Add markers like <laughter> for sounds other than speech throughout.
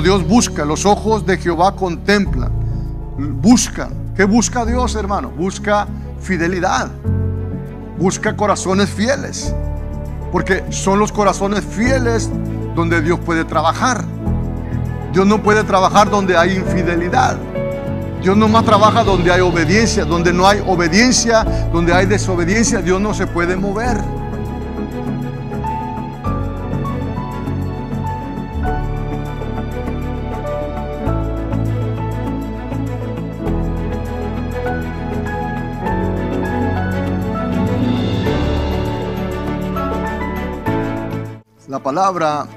Dios busca, los ojos de Jehová contemplan, buscan. ¿Qué busca Dios, hermano? Busca fidelidad, busca corazones fieles, porque son los corazones fieles donde Dios puede trabajar. Dios no puede trabajar donde hay infidelidad. Dios más trabaja donde hay obediencia, donde no hay obediencia, donde hay desobediencia, Dios no se puede mover. La palabra,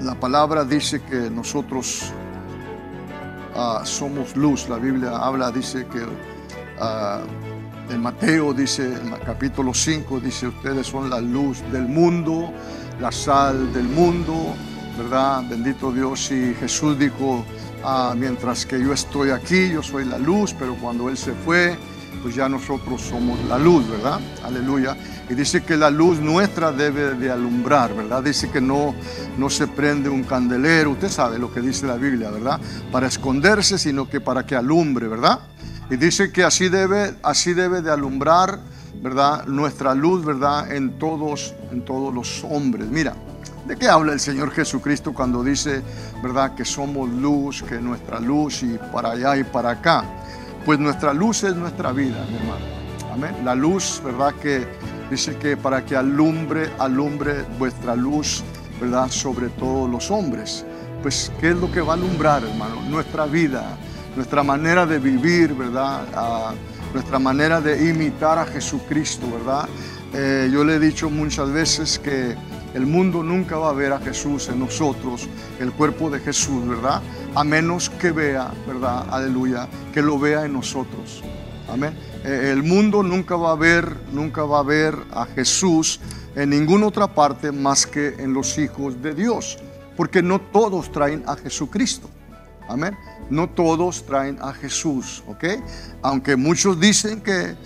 la palabra dice que nosotros ah, somos luz. La Biblia habla, dice que ah, en Mateo, dice en el capítulo 5, dice ustedes son la luz del mundo, la sal del mundo, ¿verdad? Bendito Dios. Y Jesús dijo, ah, mientras que yo estoy aquí, yo soy la luz, pero cuando Él se fue, pues ya nosotros somos la luz, ¿verdad? Aleluya. Y dice que la luz nuestra debe de alumbrar, ¿verdad? Dice que no, no se prende un candelero, usted sabe lo que dice la Biblia, ¿verdad? Para esconderse, sino que para que alumbre, ¿verdad? Y dice que así debe, así debe de alumbrar, ¿verdad? Nuestra luz, ¿verdad? En todos, en todos los hombres. Mira, ¿De qué habla el Señor Jesucristo cuando dice, verdad, que somos luz, que nuestra luz y para allá y para acá? pues nuestra luz es nuestra vida, mi hermano. Amén. La luz, ¿verdad? Que dice que para que alumbre, alumbre vuestra luz, ¿verdad? Sobre todos los hombres. Pues, ¿qué es lo que va a alumbrar, hermano? Nuestra vida, nuestra manera de vivir, ¿verdad? Ah, nuestra manera de imitar a Jesucristo, ¿verdad? Eh, yo le he dicho muchas veces que el mundo nunca va a ver a Jesús en nosotros, el cuerpo de Jesús, ¿verdad? A menos que vea, ¿verdad? Aleluya, que lo vea en nosotros. Amén. Eh, el mundo nunca va a ver, nunca va a ver a Jesús en ninguna otra parte más que en los hijos de Dios, porque no todos traen a Jesucristo. Amén no todos traen a Jesús, ¿ok? Aunque muchos dicen que, eh,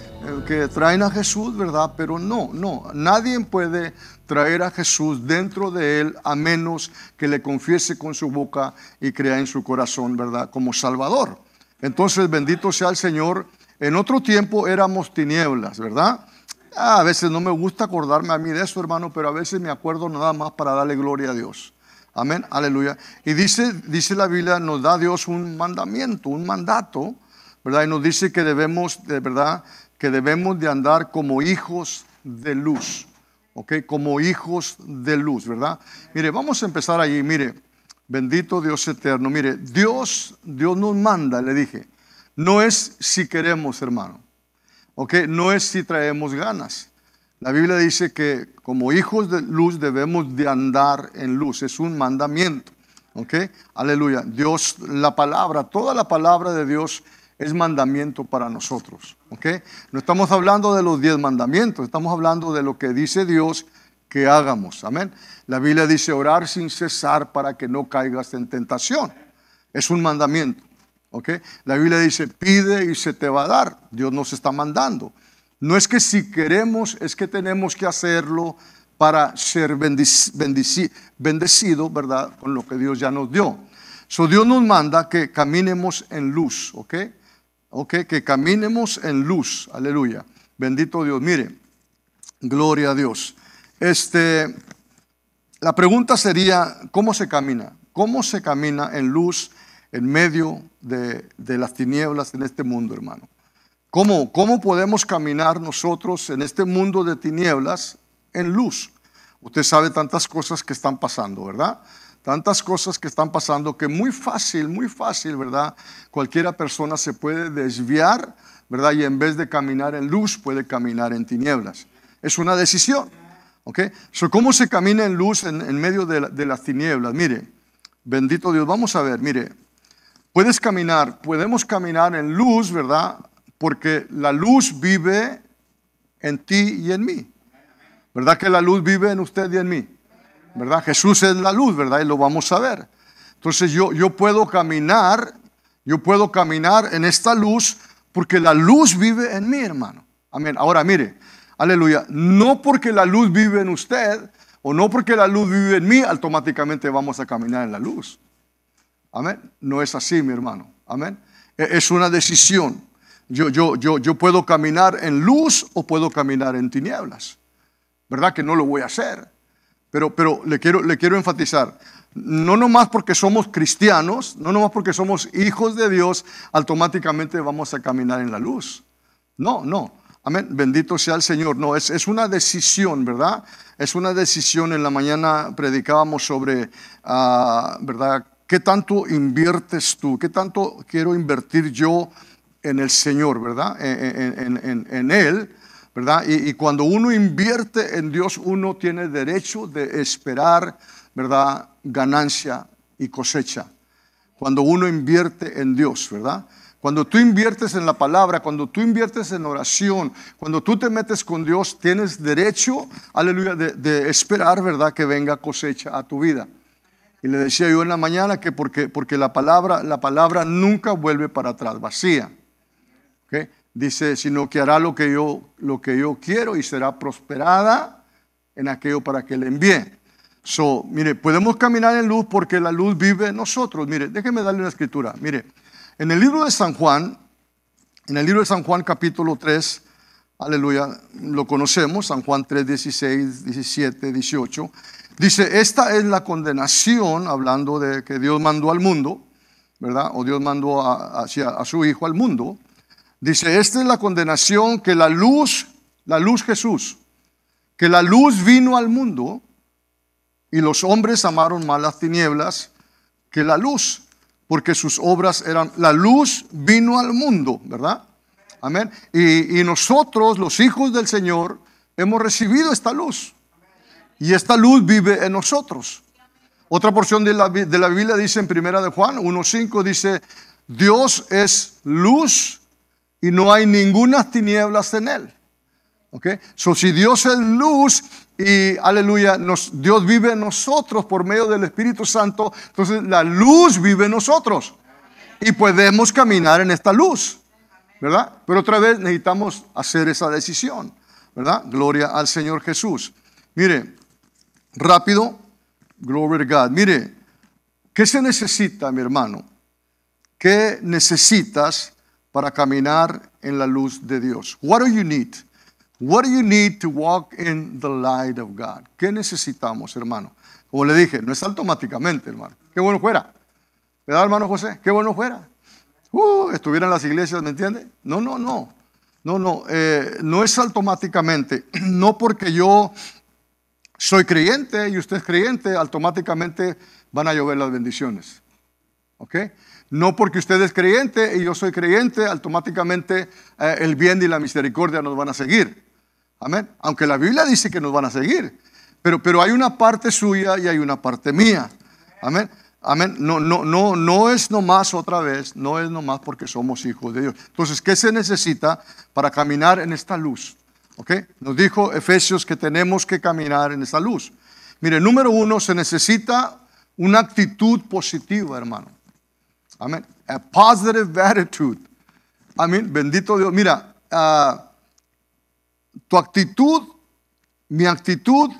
que, traen a Jesús, ¿verdad? Pero no, no, nadie puede traer a Jesús dentro de él a menos que le confiese con su boca y crea en su corazón, ¿verdad? Como Salvador. Entonces, bendito sea el Señor. En otro tiempo éramos tinieblas, ¿verdad? Ah, a veces no me gusta acordarme a mí de eso, hermano, pero a veces me acuerdo nada más para darle gloria a Dios. Amén, aleluya. Y dice, dice la Biblia, nos da Dios un mandamiento, un mandato, ¿verdad? Y nos dice que debemos, de verdad, que debemos de andar como hijos de luz, ¿ok? Como hijos de luz, ¿verdad? Mire, vamos a empezar allí, mire, bendito Dios eterno, mire, Dios, Dios nos manda, le dije, no es si queremos, hermano, ¿ok? No es si traemos ganas. La Biblia dice que como hijos de luz debemos de andar en luz. Es un mandamiento. ¿Ok? Aleluya. Dios, la palabra, toda la palabra de Dios es mandamiento para nosotros. ¿Ok? No estamos hablando de los diez mandamientos, estamos hablando de lo que dice Dios que hagamos. Amén. La Biblia dice orar sin cesar para que no caigas en tentación. Es un mandamiento. ¿Ok? La Biblia dice pide y se te va a dar. Dios nos está mandando. No es que si queremos, es que tenemos que hacerlo para ser bendecidos bendecido, ¿verdad? Con lo que Dios ya nos dio. So, Dios nos manda que caminemos en luz, ¿ok? ¿Ok? Que caminemos en luz, aleluya. Bendito Dios, mire, gloria a Dios. Este, la pregunta sería, ¿cómo se camina? ¿Cómo se camina en luz en medio de las tinieblas en este mundo, hermano? ¿Cómo, podemos caminar nosotros en este mundo de tinieblas en luz? Usted sabe tantas cosas que están pasando, ¿verdad? Tantas cosas que están pasando que muy fácil, muy fácil, ¿verdad? Cualquiera persona se puede desviar, ¿verdad? Y en vez de caminar en luz, puede caminar en tinieblas. Es una decisión, ¿ok? So, ¿Cómo se camina en luz en, medio de las tinieblas? Mire, bendito Dios, vamos a ver, mire, puedes caminar, podemos caminar en luz, ¿verdad? porque la luz vive en ti y en mí. ¿Verdad que la luz vive en usted y en mí? ¿Verdad? Jesús es la luz, ¿verdad? Y lo vamos a ver. Entonces yo, yo puedo caminar, yo puedo caminar en esta luz porque la luz vive en mí, hermano. Amén. Ahora mire, aleluya, no porque la luz vive en usted o no porque la luz vive en mí, automáticamente vamos a caminar en la luz. Amén. No es así, mi hermano. Amén. E, es una decisión. Yo, yo, yo, puedo caminar en luz o puedo caminar en tinieblas. ¿Verdad que no lo voy a hacer? Pero, pero le, quiero, le quiero enfatizar, no nomás porque somos cristianos, no nomás porque somos hijos de Dios, automáticamente vamos a caminar en la luz. No, no. Amén. Bendito sea el Señor. No, es, es una decisión, ¿verdad? Es una decisión. En la mañana predicábamos sobre, ah, ¿verdad? ¿Qué tanto inviertes tú? ¿Qué tanto quiero invertir yo? en el Señor, ¿verdad? En, Él, ¿verdad? Y, cuando uno invierte en Dios, uno tiene derecho de esperar, ¿verdad? Ganancia y cosecha. Cuando uno invierte en Dios, ¿verdad? Cuando tú inviertes en la palabra, cuando tú inviertes en oración, cuando tú te metes con Dios, tienes derecho, aleluya, de, de esperar, ¿verdad? Que venga cosecha a tu vida. Y le decía yo en la mañana que porque, porque la, palabra, la palabra nunca vuelve para atrás vacía. Dice, sino que hará lo que, yo, lo que yo quiero y será prosperada en aquello para que le envíe. So, mire, podemos caminar en luz porque la luz vive en nosotros. Mire, déjeme darle una escritura. Mire, en el libro de San Juan, en el libro de San Juan capítulo 3, aleluya, lo conocemos, San Juan 3, 16, 17, 18, dice, esta es la condenación, hablando de que Dios mandó al mundo, ¿verdad? O Dios mandó a su Hijo al mundo, Dice, esta es la condenación que la luz, la luz Jesús, que la luz vino al mundo y los hombres amaron más las tinieblas que la luz, porque sus obras eran, la luz vino al mundo, ¿verdad? Amén. Y, nosotros, los hijos del Señor, hemos recibido esta luz. Y esta luz vive en nosotros. Otra porción de la, de la Biblia dice en Primera de Juan 1.5, dice, Dios es luz y no hay ninguna tinieblas en él. ¿Ok? So, si Dios es luz y, aleluya, nos, Dios vive en nosotros por medio del Espíritu Santo, entonces la luz vive en nosotros y podemos caminar en esta luz, ¿verdad? Pero otra vez necesitamos hacer esa decisión, ¿verdad? Gloria al Señor Jesús. Mire, rápido, gloria a God. Mire, ¿qué se necesita, mi hermano? ¿Qué necesitas para caminar en la luz de Dios? What do you need? What do you need to walk in the light of God? ¿Qué necesitamos, hermano? Como le dije, no es automáticamente, hermano. Qué bueno fuera. ¿Verdad, hermano José? Qué bueno fuera. Uh, estuviera en las iglesias, ¿me entiende? No, no, no. No, no. Eh, no es automáticamente. <clears throat> No porque yo soy creyente y usted es creyente, automáticamente van a llover las bendiciones. ¿Ok? No porque usted es creyente y yo soy creyente, automáticamente eh, el bien y la misericordia nos van a seguir. Amén. Aunque la Biblia dice que nos van a seguir. Pero, pero hay una parte suya y hay una parte mía. Amén. Amén. No, no, no, no es nomás otra vez, no es nomás porque somos hijos de Dios. Entonces, ¿qué se necesita para caminar en esta luz? ¿Ok? Nos dijo Efesios que tenemos que caminar en esta luz. Mire, número uno, se necesita una actitud positiva, hermano. Amén. A positive attitude. Amén. Bendito Dios. Mira, ah, tu actitud, mi actitud,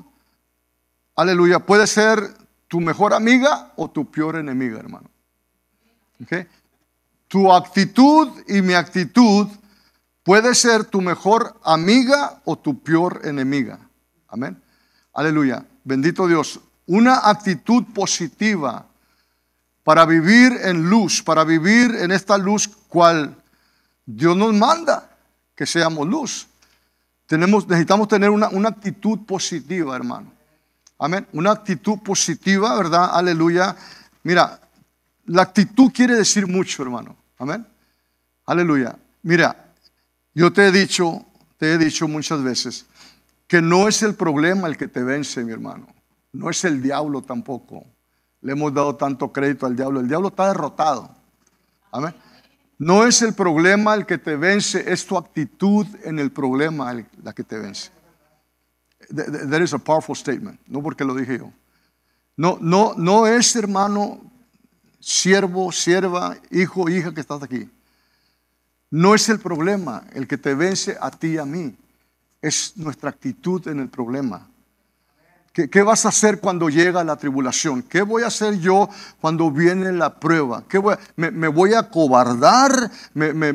aleluya, puede ser tu mejor amiga o tu peor enemiga, hermano. ¿Okay? Tu actitud y mi actitud puede ser tu mejor amiga o tu peor enemiga. Amén. Aleluya. Bendito Dios. Una actitud positiva para vivir en luz, para vivir en esta luz cual Dios nos manda que seamos luz. Tenemos, necesitamos tener una, una actitud positiva, hermano. Amén. Una actitud positiva, ¿verdad? Aleluya. Mira, la actitud quiere decir mucho, hermano. Amén. Aleluya. Mira, yo te he dicho, te he dicho muchas veces que no es el problema el que te vence, mi hermano. No es el diablo tampoco le hemos dado tanto crédito al diablo. El diablo está derrotado. No es el problema el que te vence, es tu actitud en el problema la que te vence. That is a powerful statement, no porque lo dije yo. No, no, no es, hermano, siervo, sierva, hijo, hija que estás aquí. No es el problema el que te vence a ti y a mí. Es nuestra actitud en el problema. ¿Qué, vas a hacer cuando llega la tribulación? ¿Qué voy a hacer yo cuando viene la prueba? me, voy a cobardar? ¿Me,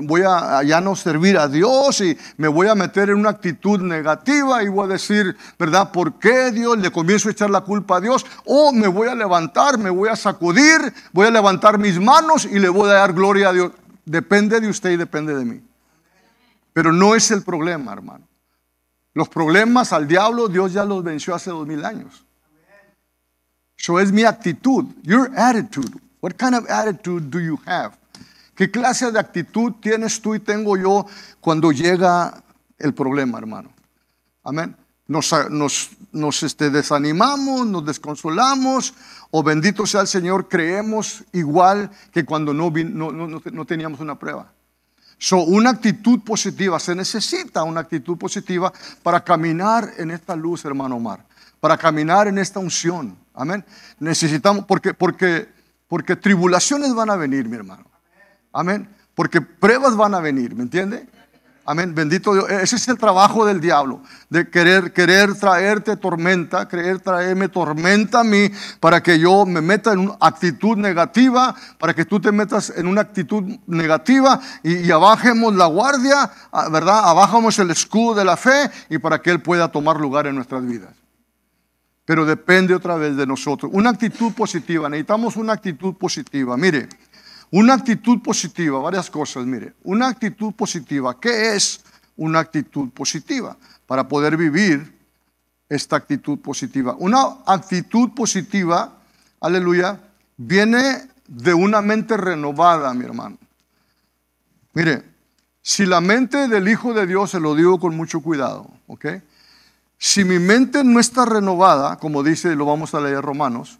voy a, ya no servir a Dios? ¿Y me voy a meter en una actitud negativa y voy a decir, ¿verdad? ¿Por qué Dios? Le comienzo a echar la culpa a Dios. ¿O me voy a levantar, me voy a sacudir, voy a levantar mis manos y le voy a dar gloria a Dios? Depende de usted y depende de mí. Pero no es el problema, hermano. Los problemas al diablo, Dios ya los venció hace dos mil años. eso es mi actitud, your attitude. What kind of attitude do you have? ¿Qué clase de actitud tienes tú y tengo yo cuando llega el problema, hermano? Amén. Nos, nos, nos este, desanimamos, nos desconsolamos, o bendito sea el Señor, creemos igual que cuando no teníamos una prueba. So, una actitud positiva, se necesita una actitud positiva para caminar en esta luz, hermano Omar, para caminar en esta unción. Amén. Necesitamos, porque, porque, porque tribulaciones van a venir, mi hermano. Amén. Porque pruebas van a venir, ¿me entiende? Amén. Bendito Dios. E-, ese es el trabajo del diablo, de querer, querer traerte tormenta, querer traerme tormenta a mí para que yo me meta en una actitud negativa, para que tú te metas en una actitud negativa y, y abajemos la guardia, ah, ¿verdad? Abajamos el escudo de la fe y para que Él pueda tomar lugar en nuestras vidas. Pero depende otra vez de nosotros. Una actitud positiva, necesitamos una actitud positiva. Mire, una actitud positiva, varias cosas, mire, una actitud positiva, ¿qué es una actitud positiva? Para poder vivir esta actitud positiva. Una actitud positiva, aleluya, viene de una mente renovada, mi hermano. Mire, si la mente del Hijo de Dios, se lo digo con mucho cuidado, ¿ok? Si mi mente no está renovada, como dice, lo vamos a leer Romanos,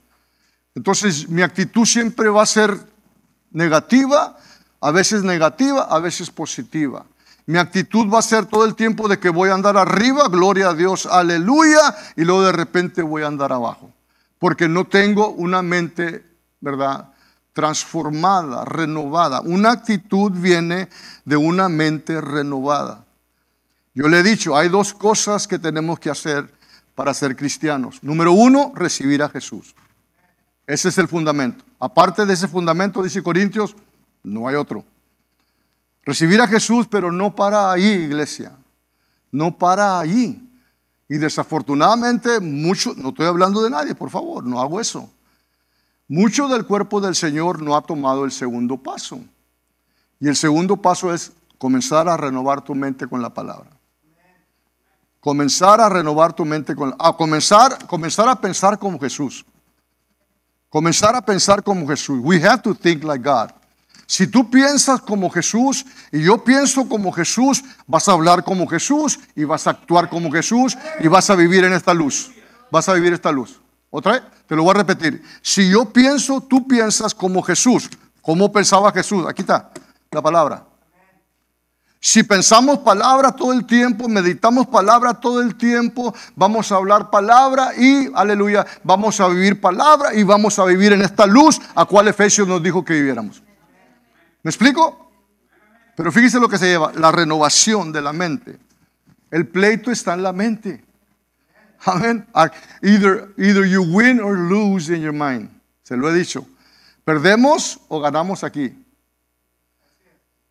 entonces mi actitud siempre va a ser negativa, a veces negativa, a veces positiva. Mi actitud va a ser todo el tiempo de que voy a andar arriba, gloria a Dios, aleluya, y luego de repente voy a andar abajo, porque no tengo una mente, ¿verdad? transformada, renovada. Una actitud viene de una mente renovada. Yo le he dicho, hay dos cosas que tenemos que hacer para ser cristianos. Número uno, recibir a Jesús. Ese es el fundamento. Aparte de ese fundamento, dice Corintios, no hay otro. Recibir a Jesús, pero no para ahí, iglesia. No para ahí. Y desafortunadamente, mucho, no estoy hablando de nadie, por favor, no hago eso. Mucho del cuerpo del Señor no ha tomado el segundo paso. Y el segundo paso es comenzar a renovar tu mente con la palabra. Comenzar a renovar tu mente con la, a comenzar, comenzar a pensar como Jesús. Comenzar a pensar como Jesús. We have to think like God. Si tú piensas como Jesús y yo pienso como Jesús, vas a hablar como Jesús y vas a actuar como Jesús y vas a vivir en esta luz. Vas a vivir esta luz. Otra vez, te lo voy a repetir. Si yo pienso, tú piensas como Jesús. ¿Cómo pensaba Jesús? Aquí está la palabra. Si pensamos palabra todo el tiempo, meditamos palabra todo el tiempo, vamos a hablar palabra y, aleluya, vamos a vivir palabra y vamos a vivir en esta luz a cual Efesios nos dijo que viviéramos. ¿Me explico? Pero fíjese lo que se lleva, la renovación de la mente. El pleito está en la mente. Amén. Ah, either, either you win or lose in your mind. Se lo he dicho. Perdemos o ganamos aquí.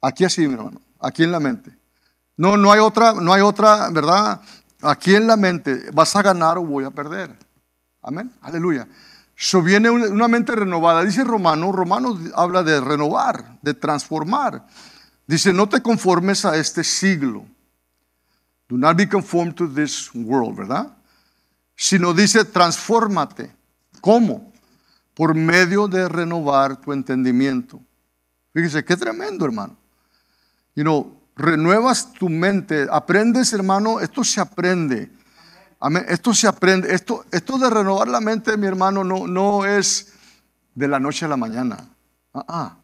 Aquí así, mi hermano aquí en la mente. No, no hay otra, no hay otra, ¿verdad? Aquí en la mente, vas a ganar o voy a perder. Amén. Aleluya. So viene una mente renovada. Dice Romano, Romano habla de renovar, de transformar. Dice, no te conformes a este siglo. Do not be conformed to this world, ¿verdad? Sino dice, transfórmate. ¿Cómo? Por medio de renovar tu entendimiento. Fíjese, qué tremendo, hermano. Y no, renuevas tu mente, aprendes, hermano, esto se aprende. Amén. Esto se aprende, esto, esto de renovar la mente, mi hermano, no, no es de la noche a la mañana. Ah, ah.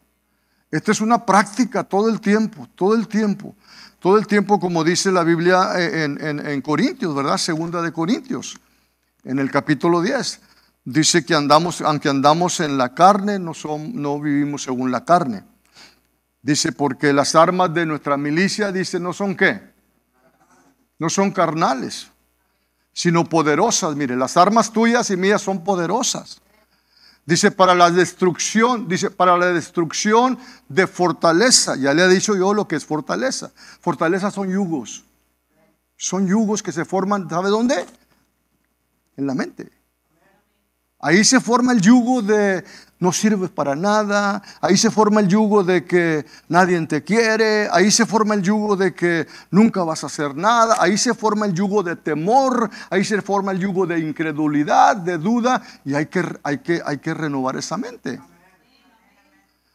Esta es una práctica todo el tiempo, todo el tiempo. Todo el tiempo, como dice la Biblia eh, en, en, Corintios, ¿verdad? Segunda de Corintios, en el capítulo 10. Dice que andamos, aunque andamos en la carne, no, no vivimos según la carne. Dice, porque las armas de nuestra milicia, dice, no son qué? No son carnales, sino poderosas. Mire, las armas tuyas y mías son poderosas. Dice, para la destrucción, dice, para la destrucción de fortaleza. Ya le he dicho yo lo que es fortaleza. Fortaleza son yugos. Son yugos que se forman, ¿sabe dónde? En la mente. Ahí se forma el yugo de, no sirves para nada, ahí se forma el yugo de que nadie te quiere, ahí se forma el yugo de que nunca vas a hacer nada, ahí se forma el yugo de temor, ahí se forma el yugo de incredulidad, de duda, y hay que, hay que, hay que renovar esa mente.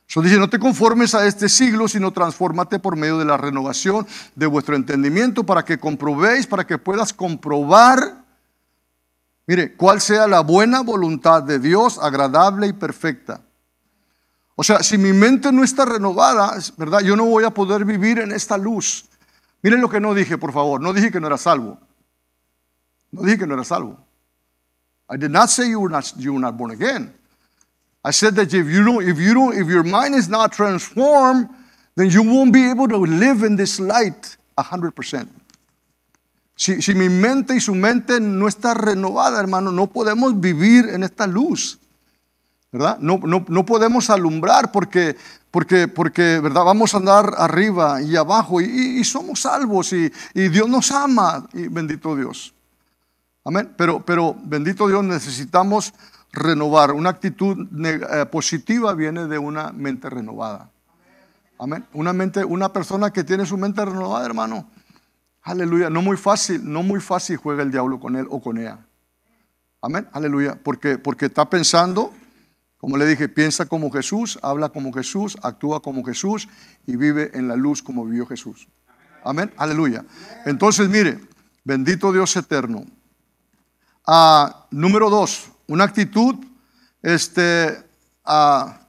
Eso dice, no te conformes a este siglo, sino transfórmate por medio de la renovación de vuestro entendimiento para que comprobéis, para que puedas comprobar Mire, cuál sea la buena voluntad de Dios, agradable y perfecta. O sea, si mi mente no está renovada, ¿verdad? Yo no voy a poder vivir en esta luz. Mire lo que no dije, por favor. No dije que no era salvo. No dije que no era salvo. I did not say you were not, you were not born again. I said that if you don't, if you don't, if your mind is not transformed, then you won't be able to live in this light 100%. Si, mi mente y su mente no está renovada, hermano, no podemos vivir en esta luz. ¿Verdad? No, no, podemos alumbrar porque, porque, porque ¿verdad? vamos a andar arriba y abajo y, somos salvos y, Dios nos ama, y bendito Dios. Amén. Pero, pero bendito Dios, necesitamos renovar. Una actitud eh, positiva viene de una mente renovada. Amén. Una, mente, una persona que tiene su mente renovada, hermano, Aleluya. No muy fácil, no muy fácil juega el diablo con él o con ella. Amén. Aleluya. Porque, porque está pensando, como le dije, piensa como Jesús, habla como Jesús, actúa como Jesús y vive en la luz como vivió Jesús. Amén. Aleluya. Entonces, mire, bendito Dios eterno. A ah, número dos, una actitud, este, ah,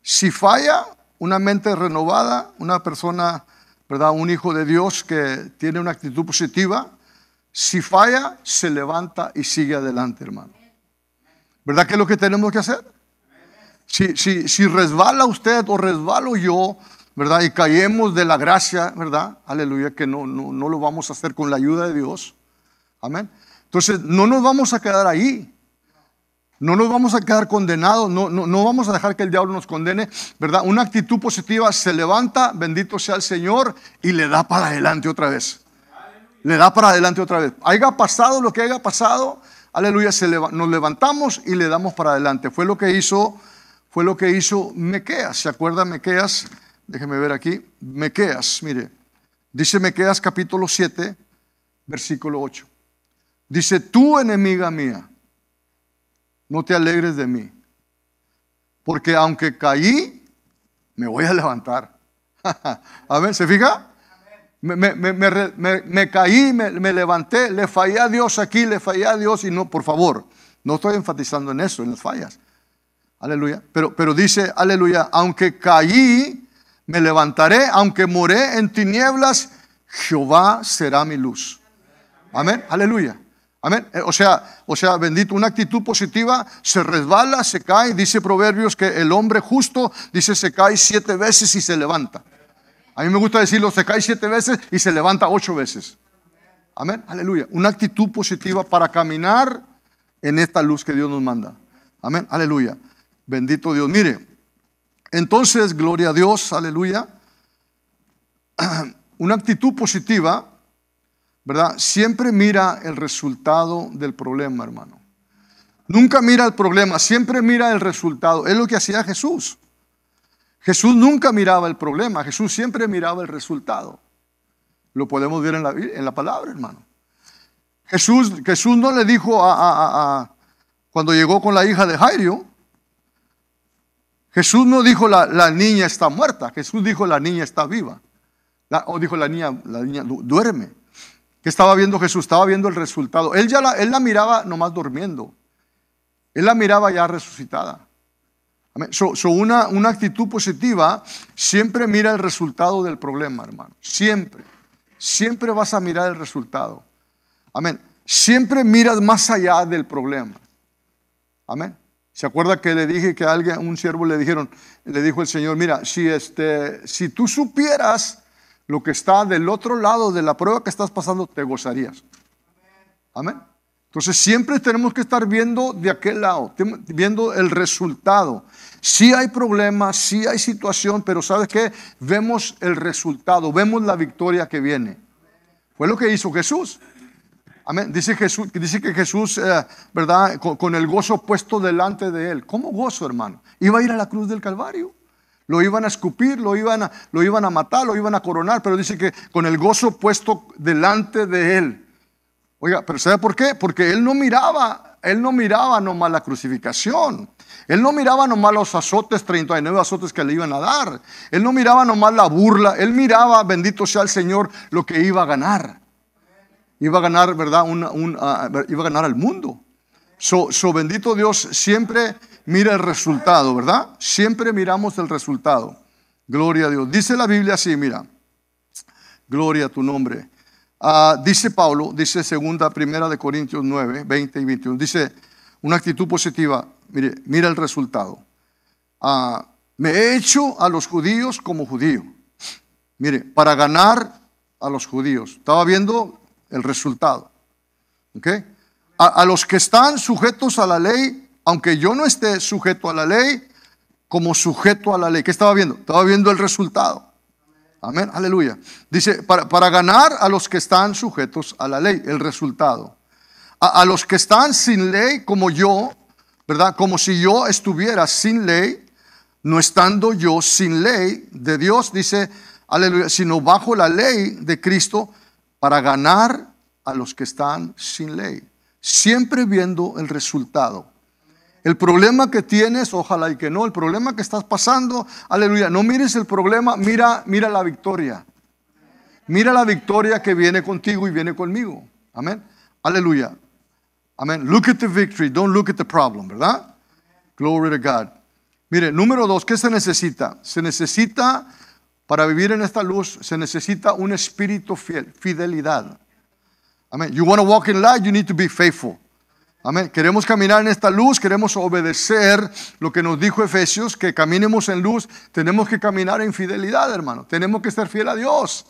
si falla, una mente renovada, una persona ¿verdad? Un hijo de Dios que tiene una actitud positiva, si falla, se levanta y sigue adelante, hermano. ¿Verdad que es lo que tenemos que hacer? Si, si, si resbala usted o resbalo yo, ¿verdad? Y caemos de la gracia, ¿verdad? Aleluya, que no, no, no lo vamos a hacer con la ayuda de Dios. Amén. Entonces, no nos vamos a quedar ahí. No nos vamos a quedar condenados, no, no, vamos a dejar que el diablo nos condene, ¿verdad? Una actitud positiva se levanta, bendito sea el Señor, y le da para adelante otra vez. Le da para adelante otra vez. Haya pasado lo que haya pasado, aleluya, nos levantamos y le damos para adelante. Fue lo que hizo, fue lo que hizo Mequeas. ¿Se acuerda Mequeas? Déjeme ver aquí. Mequeas, mire. Dice Mequeas capítulo 7, versículo 8. Dice, tú enemiga mía no te alegres de mí, porque aunque caí, me voy a levantar. a <laughs> ¿se fija? Me, me, caí, me, levanté, le fallé a Dios aquí, le fallé a Dios y no, por favor, no estoy enfatizando en eso, en las fallas. Aleluya. Pero, pero dice, aleluya, aunque caí, me levantaré, aunque moré en tinieblas, Jehová será mi luz. Amén. Aleluya. Amén. Eh, o sea, o sea, bendito, una actitud positiva se resbala, se cae. Dice Proverbios que el hombre justo, dice, se cae siete veces y se levanta. A mí me gusta decirlo, se cae siete veces y se levanta ocho veces. Amén. Aleluya. Una actitud positiva para caminar en esta luz que Dios nos manda. Amén. Aleluya. Bendito Dios. Mire, entonces, gloria a Dios, aleluya. <clears throat> Una actitud positiva ¿verdad? Siempre mira el resultado del problema, hermano. Nunca mira el problema, siempre mira el resultado. Es lo que hacía Jesús. Jesús nunca miraba el problema, Jesús siempre miraba el resultado. Lo podemos ver en la, en la palabra, hermano. Jesús, no le dijo a, cuando llegó con la hija de Jairo, Jesús no dijo la, la niña está muerta, Jesús dijo la niña está viva. o dijo la niña, la niña duerme estaba viendo Jesús? Estaba viendo el resultado. Él, ya la, él la miraba nomás durmiendo. Él la miraba ya resucitada. So, una, una actitud positiva siempre mira el resultado del problema, hermano. Siempre. Siempre vas a mirar el resultado. Amén. Siempre miras más allá del problema. Amén. ¿Se acuerda que le dije que a alguien, un siervo le dijeron, le dijo el Señor, mira, si, este, si tú supieras lo que está del otro lado de la prueba que estás pasando, te gozarías. Amén. Entonces siempre tenemos que estar viendo de aquel lado, viendo el resultado. Si hay problemas, si hay situación, pero ¿sabes qué? Vemos el resultado, vemos la victoria que viene. Fue lo que hizo Jesús. Amén. Dice, Jesús, dice que Jesús, eh, ¿verdad? con el gozo puesto delante de él. ¿Cómo gozo, hermano? Iba a ir a la cruz del Calvario. Lo iban a escupir, lo iban a, lo iban a matar, lo iban a coronar, pero dice que con el gozo puesto delante de él. Oiga, pero ¿sabe por qué? Porque él no miraba, él no miraba nomás la crucificación. Él no miraba nomás los azotes, 39 azotes que le iban a dar. Él no miraba nomás la burla. Él miraba, bendito sea el Señor, lo que iba a ganar. Iba a ganar, ¿verdad? Ah, iba a ganar al mundo. So, so, bendito Dios, siempre mira el resultado, ¿verdad? Siempre miramos el resultado. Gloria a Dios. Dice la Biblia así, mira. Gloria a tu nombre. Ah, dice Pablo, dice segunda, primera de Corintios 9, 20 y 21. Dice una actitud positiva. Mire, mira el resultado. Ah, me he hecho a los judíos como judío. Mire, para ganar a los judíos. Estaba viendo el resultado. A, a los que están sujetos a la ley, aunque yo no esté sujeto a la ley, como sujeto a la ley. ¿Qué estaba viendo? Estaba viendo el resultado. Amén, aleluya. Dice, para, ganar a los que están sujetos a la ley, el resultado. A, a, los que están sin ley, como yo, ¿verdad? Como si yo estuviera sin ley, no estando yo sin ley de Dios, dice, aleluya, sino bajo la ley de Cristo para ganar a los que están sin ley. Siempre viendo el resultado. El problema que tienes, ojalá y que no, el problema que estás pasando, aleluya, no mires el problema, mira, mira la victoria. Mira la victoria que viene contigo y viene conmigo. Amén. Aleluya. Amén. Look at the victory, don't look at the problem, ¿verdad? Glory to God. Mire, número dos, ¿qué se necesita? Se necesita, para vivir en esta luz, se necesita un espíritu fiel, fidelidad. Amén. You want to walk in light, you need to be faithful. Amén. Queremos caminar en esta luz, queremos obedecer lo que nos dijo Efesios, que caminemos en luz, tenemos que caminar en fidelidad, hermano. Tenemos que ser fiel a Dios.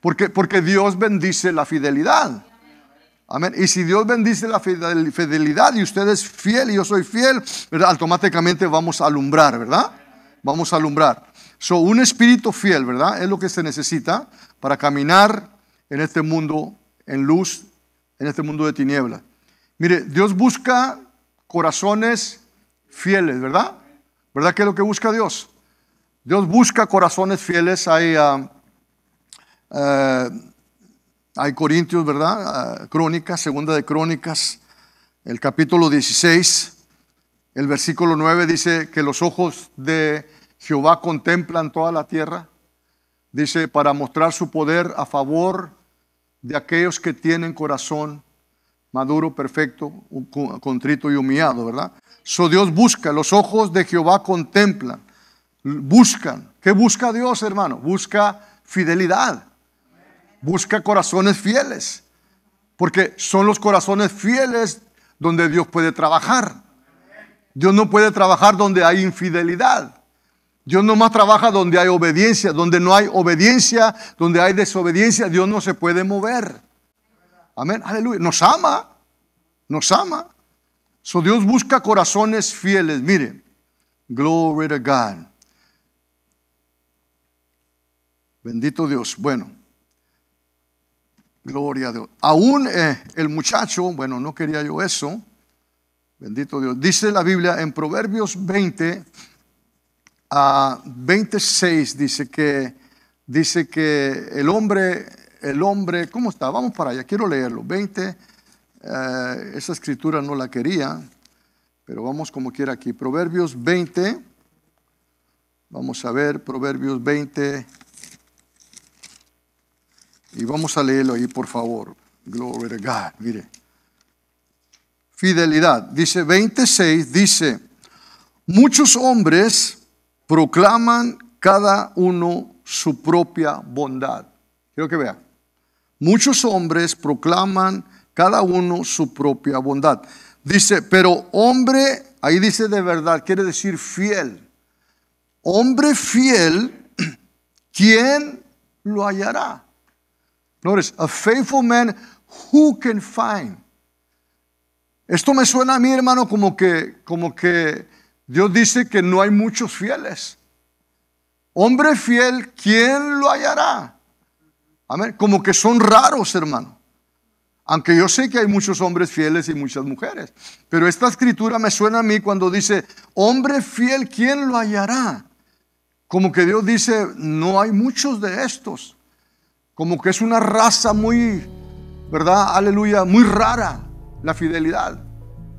Porque, porque Dios bendice la fidelidad. Amén. Y si Dios bendice la fidelidad y usted es fiel y yo soy fiel, automáticamente vamos a alumbrar, ¿verdad? Vamos a alumbrar. So, un espíritu fiel, ¿verdad? Es lo que se necesita para caminar en este mundo en luz, en este mundo de tinieblas. Mire, Dios busca corazones fieles, ¿verdad? ¿Verdad que es lo que busca Dios? Dios busca corazones fieles. Hay, ah, ah, Corintios, ¿verdad? Ah, Crónicas, segunda de Crónicas, el capítulo 16, el versículo 9 dice que los ojos de Jehová contemplan toda la tierra. Dice, para mostrar su poder a favor de aquellos que tienen corazón maduro, perfecto, contrito y humillado, ¿verdad? So Dios busca, los ojos de Jehová contemplan, buscan. ¿Qué busca Dios, hermano? Busca fidelidad, busca corazones fieles, porque son los corazones fieles donde Dios puede trabajar. Dios no puede trabajar donde hay infidelidad. Dios nomás trabaja donde hay obediencia, donde no hay obediencia, donde hay desobediencia, Dios no se puede mover. Amén, aleluya. Nos ama, nos ama. So Dios busca corazones fieles. Mire, Gloria to God. Bendito Dios. Bueno, gloria a Dios. Aún eh, el muchacho, bueno, no quería yo eso. Bendito Dios. Dice la Biblia en Proverbios 20 a 26, dice que, dice que el hombre el hombre, ¿cómo está? Vamos para allá, quiero leerlo. 20, eh, esa escritura no la quería, pero vamos como quiera aquí. Proverbios 20, vamos a ver, Proverbios 20, y vamos a leerlo ahí, por favor. Glory to God, mire. Fidelidad, dice 26, dice, muchos hombres proclaman cada uno su propia bondad. Quiero que vean. Muchos hombres proclaman cada uno su propia bondad. Dice, pero hombre, ahí dice de verdad, quiere decir fiel. Hombre fiel, <clears throat> ¿quién lo hallará? Notice a faithful man, who can find? Esto me suena a mí, hermano, como que, como que Dios dice que no hay muchos fieles. Hombre fiel, ¿quién lo hallará? Amén. Como que son raros, hermano. Aunque yo sé que hay muchos hombres fieles y muchas mujeres. Pero esta escritura me suena a mí cuando dice, hombre fiel, ¿quién lo hallará? Como que Dios dice, no hay muchos de estos. Como que es una raza muy, ¿verdad? Aleluya, muy rara la fidelidad.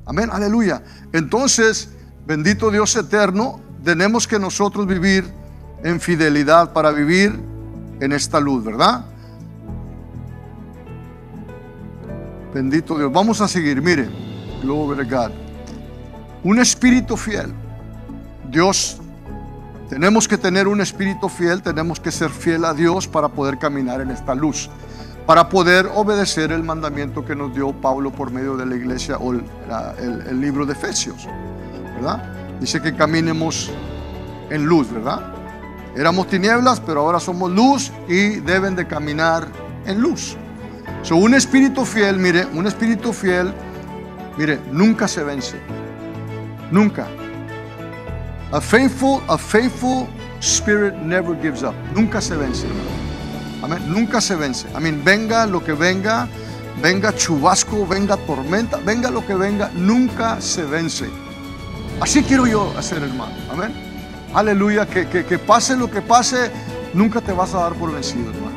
Amén, aleluya. Entonces, bendito Dios eterno, tenemos que nosotros vivir en fidelidad para vivir en esta luz, ¿verdad? Bendito Dios. Vamos a seguir, mire. Glory God. Un espíritu fiel. Dios, tenemos que tener un espíritu fiel, tenemos que ser fiel a Dios para poder caminar en esta luz, para poder obedecer el mandamiento que nos dio Pablo por medio de la iglesia o el, el libro de Efesios. ¿Verdad? Dice que caminemos en luz, ¿verdad? Éramos tinieblas, pero ahora somos luz y deben de caminar en luz. So, un espíritu fiel, mire, un espíritu fiel, mire, nunca se vence. Nunca. A faithful, a faithful spirit never gives up. Nunca se vence. Amén. Nunca se vence. Amén. Venga lo que venga, venga chubasco, venga tormenta, venga lo que venga, nunca se vence. Así quiero yo hacer, hermano. Amén. Aleluya. que pase lo que pase, nunca te vas a dar por vencido, hermano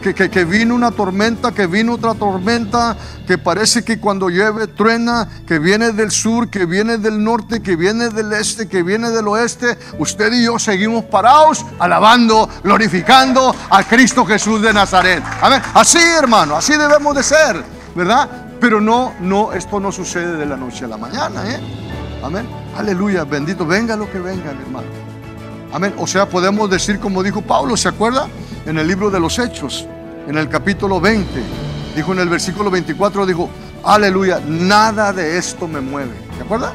que, vino una tormenta, que vino otra tormenta, que parece que cuando llueve truena, que viene del sur, que viene del norte, que viene del este, que viene del oeste. Usted y yo seguimos parados, alabando, glorificando a Cristo Jesús de Nazaret. Amén. Así, hermano, así debemos de ser, ¿verdad? Pero no, no, esto no sucede de la noche a la mañana, ¿eh? Amén. Aleluya, bendito. Venga lo que venga, mi hermano. Amén. O sea, podemos decir como dijo Pablo, ¿se acuerda? En el libro de los Hechos, en el capítulo 20, dijo en el versículo 24, dijo, aleluya, nada de esto me mueve. ¿Se acuerda?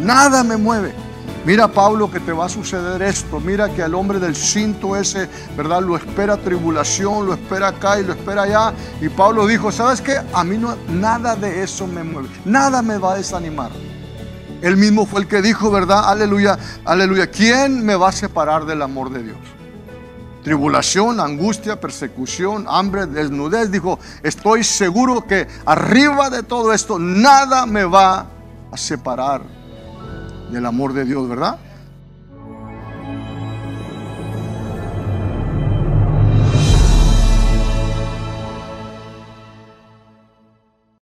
Nada me mueve. Mira Pablo que te va a suceder esto. Mira que al hombre del cinto ese, ¿verdad? Lo espera tribulación, lo espera acá y lo espera allá. Y Pablo dijo, ¿sabes qué? A mí no, nada de eso me mueve. Nada me va a desanimar. Él mismo fue el que dijo, ¿verdad? Aleluya, aleluya. ¿Quién me va a separar del amor de Dios? Tribulación, angustia, persecución, hambre, desnudez. Dijo, estoy seguro que arriba de todo esto nada me va a separar del amor de Dios, ¿verdad?